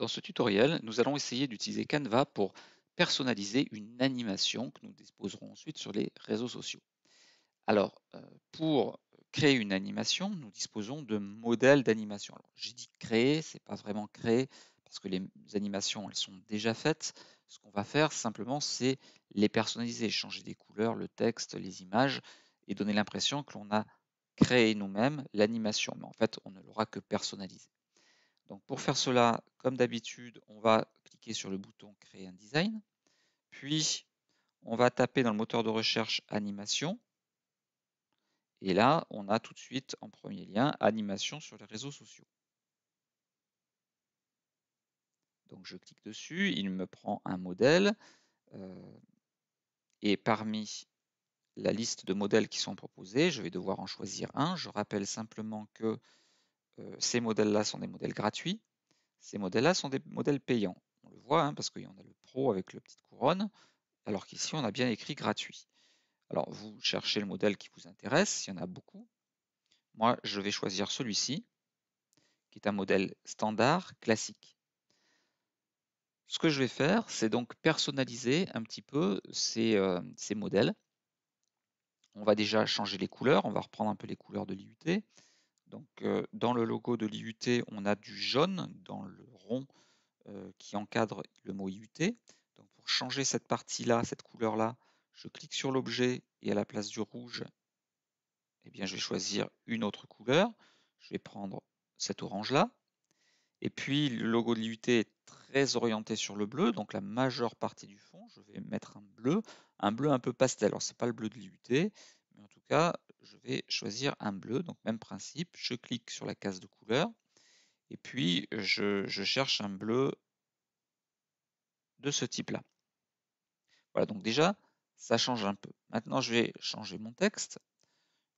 Dans ce tutoriel, nous allons essayer d'utiliser Canva pour personnaliser une animation que nous disposerons ensuite sur les réseaux sociaux. Alors, euh, pour créer une animation, nous disposons de modèles d'animation. J'ai dit créer, ce n'est pas vraiment créer parce que les animations elles sont déjà faites. Ce qu'on va faire simplement, c'est les personnaliser, changer des couleurs, le texte, les images et donner l'impression que l'on a créé nous-mêmes l'animation. Mais en fait, on ne l'aura que personnalisée. Donc pour faire cela, comme d'habitude, on va cliquer sur le bouton Créer un design. Puis, on va taper dans le moteur de recherche Animation. Et là, on a tout de suite en premier lien Animation sur les réseaux sociaux. Donc je clique dessus, il me prend un modèle. Euh, et parmi la liste de modèles qui sont proposés, je vais devoir en choisir un. Je rappelle simplement que euh, ces modèles-là sont des modèles gratuits, ces modèles-là sont des modèles payants. On le voit, hein, parce qu'il y en a le pro avec la petite couronne, alors qu'ici on a bien écrit gratuit. Alors vous cherchez le modèle qui vous intéresse, il y en a beaucoup. Moi je vais choisir celui-ci, qui est un modèle standard, classique. Ce que je vais faire, c'est donc personnaliser un petit peu ces euh, modèles. On va déjà changer les couleurs, on va reprendre un peu les couleurs de l'IUT. Donc, dans le logo de l'IUT, on a du jaune dans le rond qui encadre le mot IUT. Donc, pour changer cette partie-là, cette couleur-là, je clique sur l'objet et à la place du rouge, eh bien, je vais choisir une autre couleur. Je vais prendre cet orange-là. Et puis, le logo de l'IUT est très orienté sur le bleu, donc la majeure partie du fond, je vais mettre un bleu, un bleu un peu pastel. Alors, ce n'est pas le bleu de l'IUT, je vais choisir un bleu, donc même principe, je clique sur la case de couleur, et puis je, je cherche un bleu de ce type-là. Voilà, donc déjà, ça change un peu. Maintenant, je vais changer mon texte.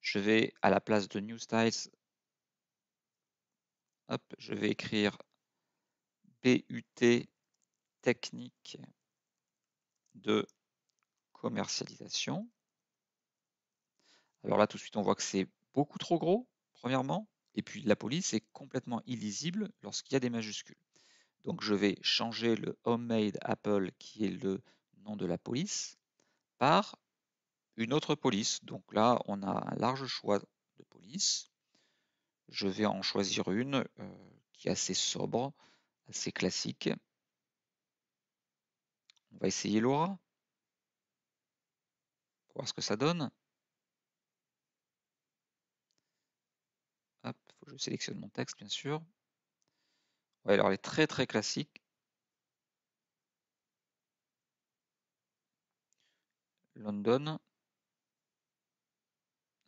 Je vais, à la place de New Styles, hop, je vais écrire BUT technique de commercialisation. Alors là, tout de suite, on voit que c'est beaucoup trop gros, premièrement, et puis la police est complètement illisible lorsqu'il y a des majuscules. Donc je vais changer le Homemade Apple, qui est le nom de la police, par une autre police. Donc là, on a un large choix de police. Je vais en choisir une euh, qui est assez sobre, assez classique. On va essayer Laura, voir ce que ça donne. je sélectionne mon texte, bien sûr. alors, elle est très très classique. London.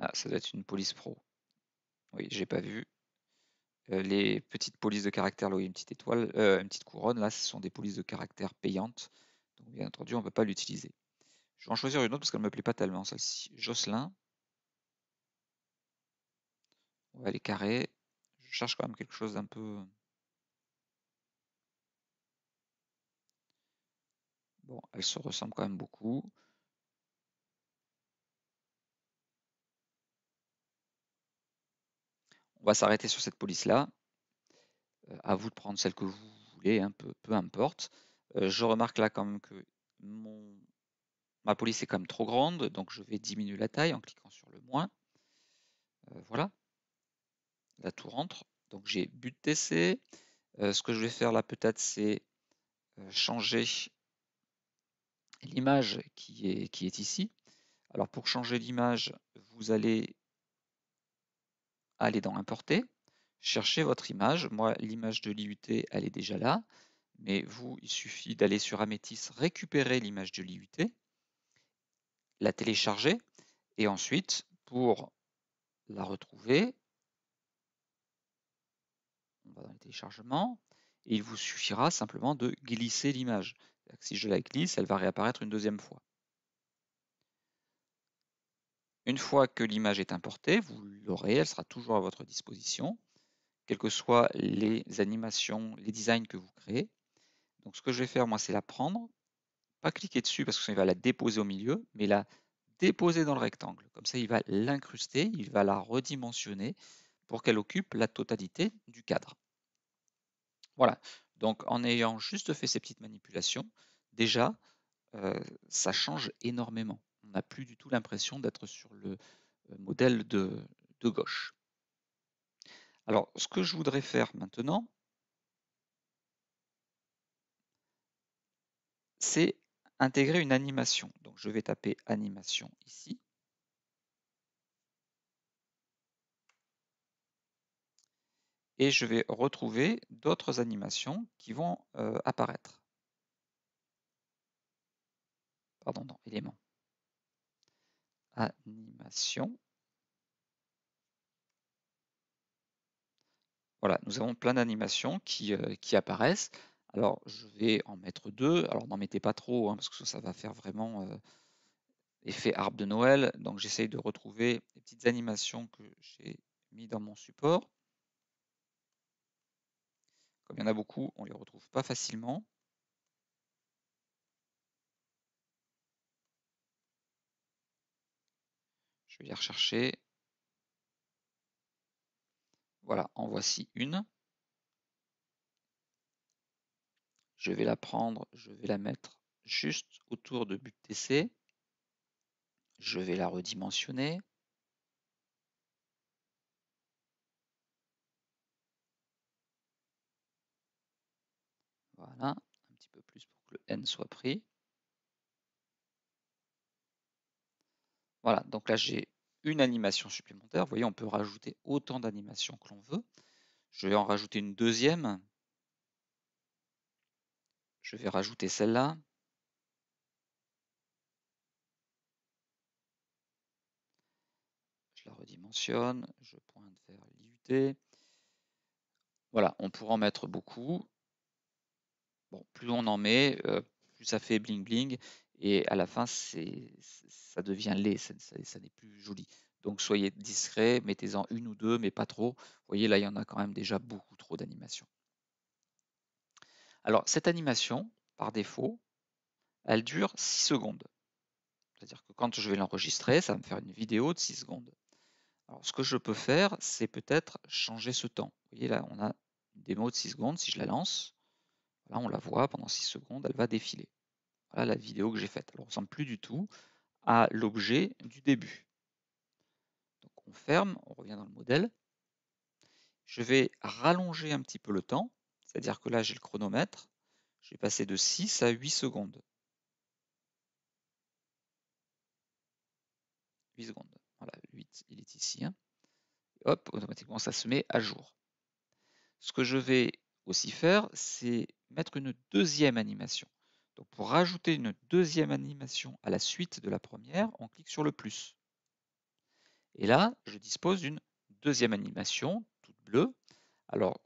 Ah, ça doit être une police pro. Oui, j'ai pas vu. Euh, les petites polices de caractère, là, une petite étoile, euh, une petite couronne, là, ce sont des polices de caractère payantes. Donc, bien entendu, on ne peut pas l'utiliser. Je vais en choisir une autre parce qu'elle ne me plaît pas tellement, celle-ci. Jocelyn va les carrés. Je cherche quand même quelque chose d'un peu... Bon, elles se ressemblent quand même beaucoup. On va s'arrêter sur cette police-là. A euh, à vous de prendre celle que vous voulez, hein, peu, importe. Euh, je remarque là quand même que ma police est quand même trop grande, donc je vais diminuer la taille en cliquant sur le moins. Euh, voilà tout rentre. Donc j'ai but tc euh, ce que je vais faire là peut-être, c'est euh, changer l'image qui est, qui est ici. Alors pour changer l'image, vous allez aller dans Importer, chercher votre image. Moi, l'image de l'IUT, elle est déjà là. Mais vous, il suffit d'aller sur amethyst récupérer l'image de l'IUT, la télécharger, et ensuite, pour la retrouver, téléchargement. Et il vous suffira simplement de glisser l'image. Si je la glisse, elle va réapparaître une deuxième fois. Une fois que l'image est importée, vous l'aurez, elle sera toujours à votre disposition, quelles que soient les animations, les designs que vous créez. Donc ce que je vais faire, moi, c'est la prendre, pas cliquer dessus parce que va la déposer au milieu, mais la déposer dans le rectangle. Comme ça, il va l'incruster, il va la redimensionner pour qu'elle occupe la totalité du cadre. Voilà. Donc en ayant juste fait ces petites manipulations, déjà, ça change énormément. On n'a plus du tout l'impression d'être sur le modèle de, de gauche. Alors, ce que je voudrais faire maintenant, c'est intégrer une animation. Donc, je vais taper animation ici. et je vais retrouver d'autres animations qui vont euh, apparaître. Pardon, dans éléments. Animation. Voilà, nous avons plein d'animations euh, qui, apparaissent. Alors, je vais en mettre deux. Alors, n'en mettez pas trop, hein, parce que ça va faire vraiment euh, effet arbre de Noël. Donc, j'essaye de retrouver les petites animations que j'ai mises dans mon support il y en a beaucoup, on ne les retrouve pas facilement. Je vais y rechercher. Voilà, en voici une. Je vais la prendre, je vais la mettre juste autour de but TC. Je vais la redimensionner. un petit peu plus pour que le n soit pris. Voilà, donc là j'ai une animation supplémentaire. Vous voyez, on peut rajouter autant d'animations que l'on veut. Je vais en rajouter une deuxième. Je vais rajouter celle-là. Je la redimensionne. Je pointe vers l'IUT. Voilà, on pourra en mettre beaucoup plus on en met, euh, plus ça fait bling bling, et à la fin, ça devient laid, ça, n'est plus joli. Donc soyez discret, mettez-en une ou deux, mais pas trop. Vous voyez, là, il y en a quand même déjà beaucoup trop d'animations. Alors, cette animation, par défaut, elle dure 6 secondes. C'est-à-dire que quand je vais l'enregistrer, ça va me faire une vidéo de 6 secondes. Alors, ce que je peux faire, c'est peut-être changer ce temps. Vous voyez, là, on a une démo de 6 secondes. Si je la lance, Là, on la voit pendant 6 secondes, elle va défiler. Voilà la vidéo que j'ai faite. Elle ne ressemble plus du tout à l'objet du début. Donc on ferme, on revient dans le modèle. Je vais rallonger un petit peu le temps, c'est-à-dire que là j'ai le chronomètre, je vais passer de 6 à 8 secondes. 8 secondes. Voilà, 8, il est ici. Hein. hop, automatiquement ça se met à jour. Ce que je vais aussi faire, c'est mettre une deuxième animation. Donc pour rajouter une deuxième animation à la suite de la première, on clique sur le plus. Et là, je dispose d'une deuxième animation, toute bleue. Alors,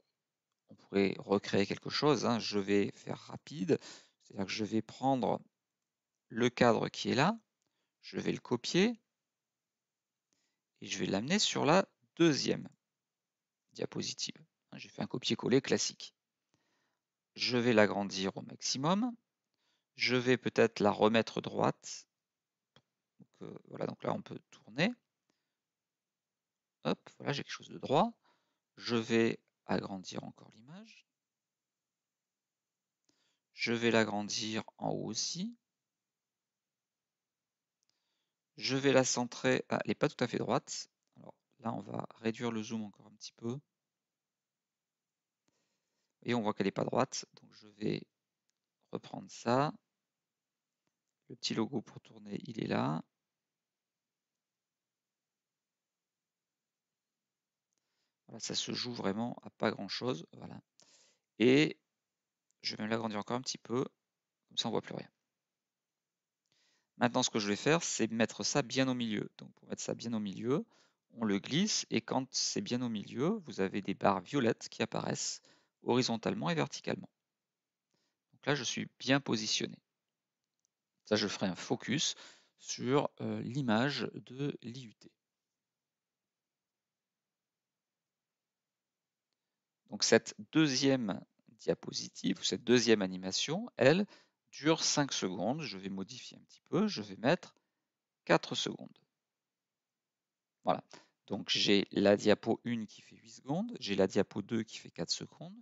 on pourrait recréer quelque chose. Hein. Je vais faire rapide. C'est-à-dire que je vais prendre le cadre qui est là, je vais le copier et je vais l'amener sur la deuxième diapositive. Hein, j'ai fait un copier-coller classique. Je vais l'agrandir au maximum. Je vais peut-être la remettre droite. Euh, voilà, donc là on peut tourner. Hop, voilà, j'ai quelque chose de droit. Je vais agrandir encore l'image. Je vais l'agrandir en haut aussi. Je vais la centrer. elle n'est pas tout à fait droite. Alors là, on va réduire le zoom encore un petit peu et on voit qu'elle n'est pas droite. Donc je vais reprendre ça. Le petit logo pour tourner, il est là. Voilà, ça se joue vraiment à pas grand chose. Voilà. Et je vais l'agrandir encore un petit peu, comme ça on ne voit plus rien. Maintenant, ce que je vais faire, c'est mettre ça bien au milieu. Donc pour mettre ça bien au milieu, on le glisse et quand c'est bien au milieu, vous avez des barres violettes qui apparaissent horizontalement et verticalement. Donc là, je suis bien positionné. Ça, je ferai un focus sur euh, l'image de l'IUT. Donc cette deuxième diapositive, cette deuxième animation, elle dure 5 secondes. Je vais modifier un petit peu, je vais mettre 4 secondes. Voilà. Donc j'ai la diapo 1 qui fait 8 secondes, j'ai la diapo 2 qui fait 4 secondes,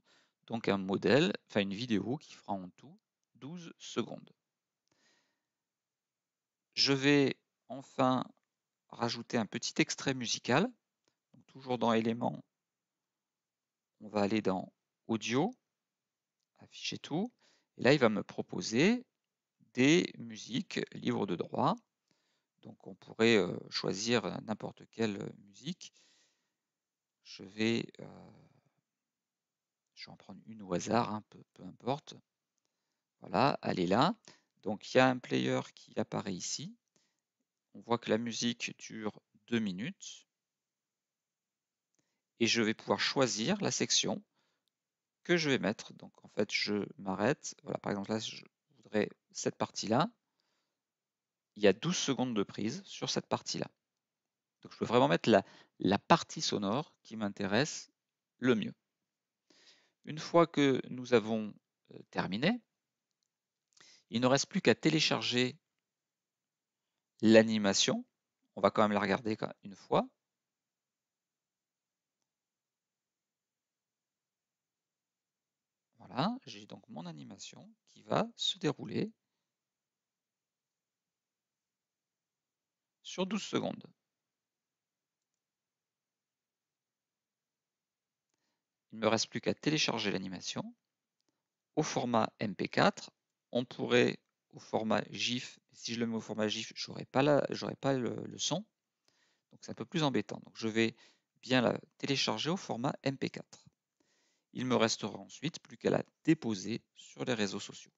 donc un modèle, enfin une vidéo qui fera en tout 12 secondes. Je vais enfin rajouter un petit extrait musical. toujours dans éléments, on va aller dans audio, afficher tout. Et là, il va me proposer des musiques libres de droit. Donc on pourrait euh, choisir n'importe quelle musique. Je vais... Euh, je vais en prendre une au hasard, hein, peu, peu, importe. Voilà, elle est là. Donc il y a un player qui apparaît ici. On voit que la musique dure deux minutes. Et je vais pouvoir choisir la section que je vais mettre. Donc en fait, je m'arrête. Voilà, par exemple, là, je voudrais cette partie-là. Il y a 12 secondes de prise sur cette partie-là. Donc je peux vraiment mettre la partie sonore qui m'intéresse le mieux. Une fois que nous avons euh, terminé, il ne reste plus qu'à télécharger l'animation. On va quand même la regarder une fois. Voilà, j'ai donc mon animation qui va se dérouler sur 12 secondes. Il ne me reste plus qu'à télécharger l'animation. Au format MP4, on pourrait au format GIF. Si je le mets au format GIF, je n'aurai pas, pas le, son. Donc c'est un peu plus embêtant. Donc je vais bien la télécharger au format MP4. Il me restera ensuite plus qu'à la déposer sur les réseaux sociaux.